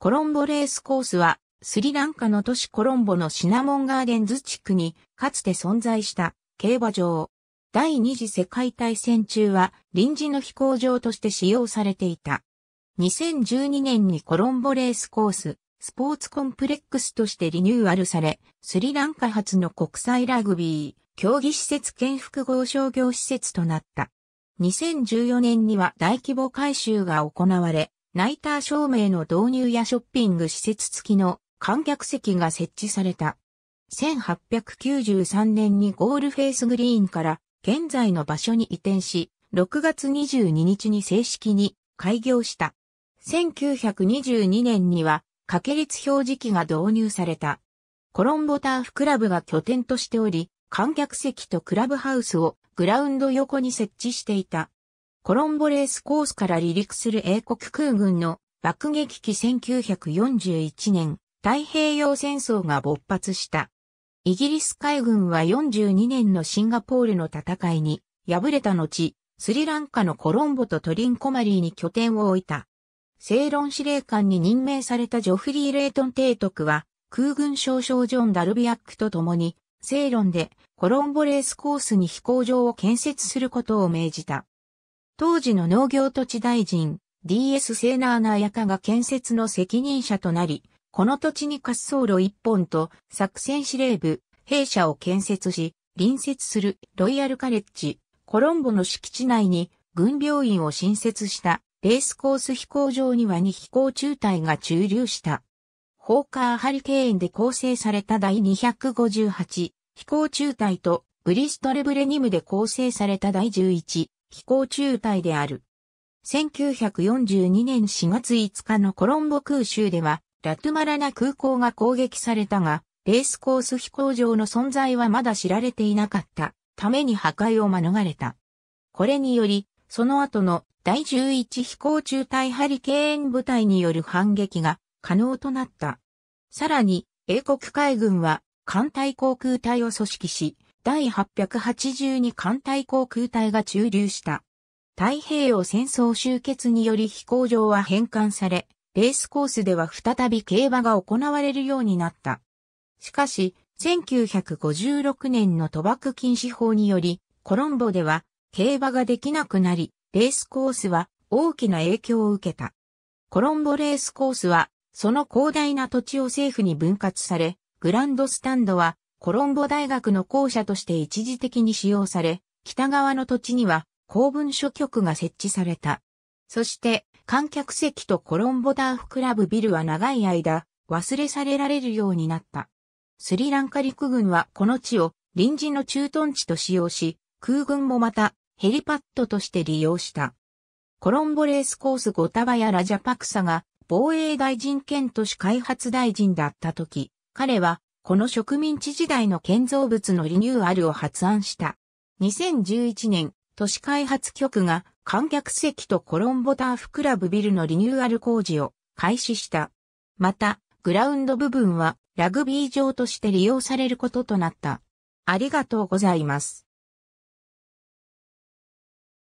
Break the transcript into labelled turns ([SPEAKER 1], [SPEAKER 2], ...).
[SPEAKER 1] コロンボレースコースは、スリランカの都市コロンボのシナモンガーデンズ地区に、かつて存在した競馬場。第二次世界大戦中は、臨時の飛行場として使用されていた。2012年にコロンボレースコース、スポーツコンプレックスとしてリニューアルされ、スリランカ発の国際ラグビー、競技施設兼複合商業施設となった。2014年には大規模改修が行われ、ナイター照明の導入やショッピング施設付きの観客席が設置された。1893年にゴールフェイスグリーンから現在の場所に移転し、6月22日に正式に開業した。1922年には、掛け率表示器が導入された。コロンボターフクラブが拠点としており、観客席とクラブハウスをグラウンド横に設置していた。コロンボレースコースから離陸する英国空軍の爆撃機1941年太平洋戦争が勃発した。イギリス海軍は42年のシンガポールの戦いに敗れた後、スリランカのコロンボとトリンコマリーに拠点を置いた。セイロン司令官に任命されたジョフリー・レイトン提督は、空軍少将ジョン・ダルビアックと共に、セイロンでコロンボレースコースに飛行場を建設することを命じた。当時の農業土地大臣 DS セーナーナーヤカが建設の責任者となり、この土地に滑走路1本と作戦司令部、兵舎を建設し、隣接するロイヤルカレッジ、コロンボの敷地内に軍病院を新設したレースコース飛行場には2飛行中隊が駐留した。ホーカーハリケーンで構成された第258飛行中隊とブリストレブレニムで構成された第11飛行中隊である。1942年4月5日のコロンボ空襲では、ラトゥマラナ空港が攻撃されたが、レースコース飛行場の存在はまだ知られていなかったために破壊を免れた。これにより、その後の第11飛行中隊ハリケーン部隊による反撃が可能となった。さらに、英国海軍は艦隊航空隊を組織し、第882艦隊航空隊が駐留した。太平洋戦争終結により飛行場は返還され、レースコースでは再び競馬が行われるようになった。しかし、1956年の賭博禁止法により、コロンボでは競馬ができなくなり、レースコースは大きな影響を受けた。コロンボレースコースは、その広大な土地を政府に分割され、グランドスタンドはコロンボ大学の校舎として一時的に使用され、北側の土地には公文書局が設置された。そして、観客席とコロンボダーフクラブビルは長い間、忘れされられるようになった。スリランカ陸軍はこの地を臨時の駐屯地と使用し、空軍もまたヘリパッドとして利用した。コロンボレースコースゴタバヤ・ラジャパクサが防衛大臣兼都市開発大臣だった時、彼はこの植民地時代の建造物のリニューアルを発案した。2011年、都市開発局が観客席とコロンボターフクラブビルのリニューアル工事を開始した。また、グラウンド部分はラグビー場として利用されることとなった。ありがとうございます。